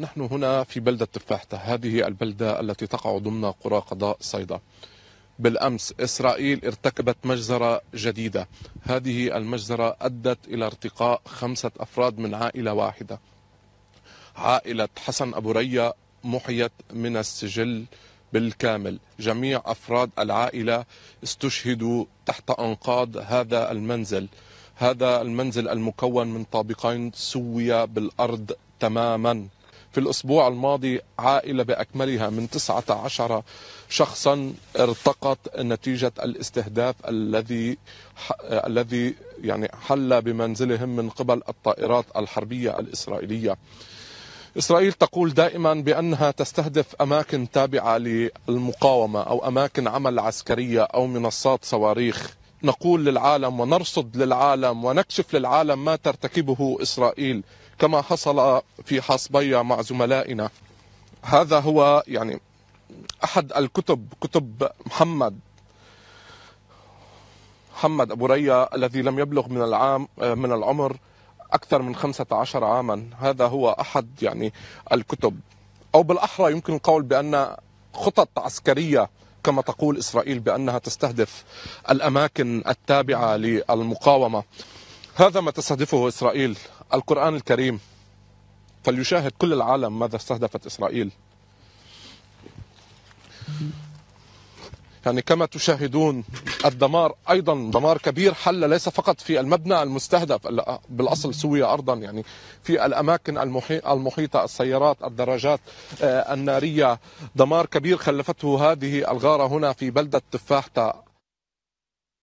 نحن هنا في بلدة تفاحتة هذه البلدة التي تقع ضمن قرى قضاء صيدا بالأمس إسرائيل ارتكبت مجزرة جديدة هذه المجزرة أدت إلى ارتقاء خمسة أفراد من عائلة واحدة عائلة حسن أبو ريا محيت من السجل بالكامل جميع أفراد العائلة استشهدوا تحت أنقاض هذا المنزل هذا المنزل المكون من طابقين سوي بالأرض تماما في الأسبوع الماضي عائلة بأكملها من 19 شخصا ارتقت نتيجة الاستهداف الذي الذي يعني حل بمنزلهم من قبل الطائرات الحربية الإسرائيلية إسرائيل تقول دائما بأنها تستهدف أماكن تابعة للمقاومة أو أماكن عمل عسكرية أو منصات صواريخ نقول للعالم ونرصد للعالم ونكشف للعالم ما ترتكبه اسرائيل كما حصل في حصبيه مع زملائنا هذا هو يعني احد الكتب كتب محمد محمد ابو ريا الذي لم يبلغ من العام من العمر اكثر من 15 عاما هذا هو احد يعني الكتب او بالاحرى يمكن القول بان خطط عسكريه كما تقول إسرائيل بأنها تستهدف الأماكن التابعة للمقاومة هذا ما تستهدفه إسرائيل القرآن الكريم فليشاهد كل العالم ماذا استهدفت إسرائيل يعني كما تشاهدون الدمار ايضا دمار كبير حل ليس فقط في المبنى المستهدف بالاصل سوريا ارضا يعني في الاماكن المحيطه السيارات الدراجات آه، الناريه دمار كبير خلفته هذه الغاره هنا في بلده تفاحته